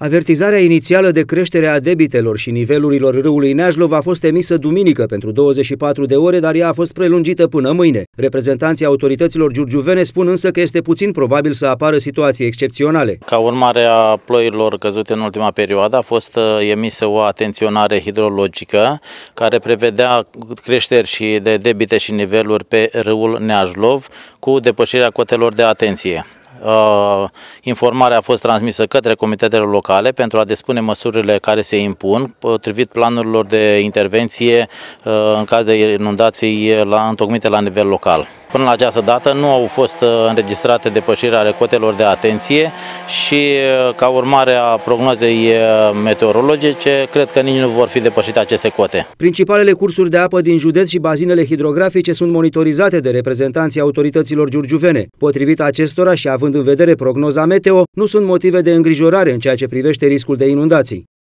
Avertizarea inițială de creștere a debitelor și nivelurilor râului Neajlov a fost emisă duminică pentru 24 de ore, dar ea a fost prelungită până mâine. Reprezentanții autorităților giurgiuvene spun însă că este puțin probabil să apară situații excepționale. Ca urmare a ploilor căzute în ultima perioadă a fost uh, emisă o atenționare hidrologică care prevedea creșteri și de debite și niveluri pe râul Neajlov cu depășirea cotelor de atenție. Uh, informarea a fost transmisă către comitetele locale pentru a despune măsurile care se impun, potrivit planurilor de intervenție uh, în caz de inundații la, întocmite la nivel local. Până la această dată nu au fost uh, înregistrate depășiri ale cotelor de atenție și uh, ca urmare a prognozei uh, meteorologice, cred că nici nu vor fi depășite aceste cote. Principalele cursuri de apă din județ și bazinele hidrografice sunt monitorizate de reprezentanții autorităților giurgiuvene. Potrivit acestora și având în vedere prognoza meteo, nu sunt motive de îngrijorare în ceea ce privește riscul de inundații.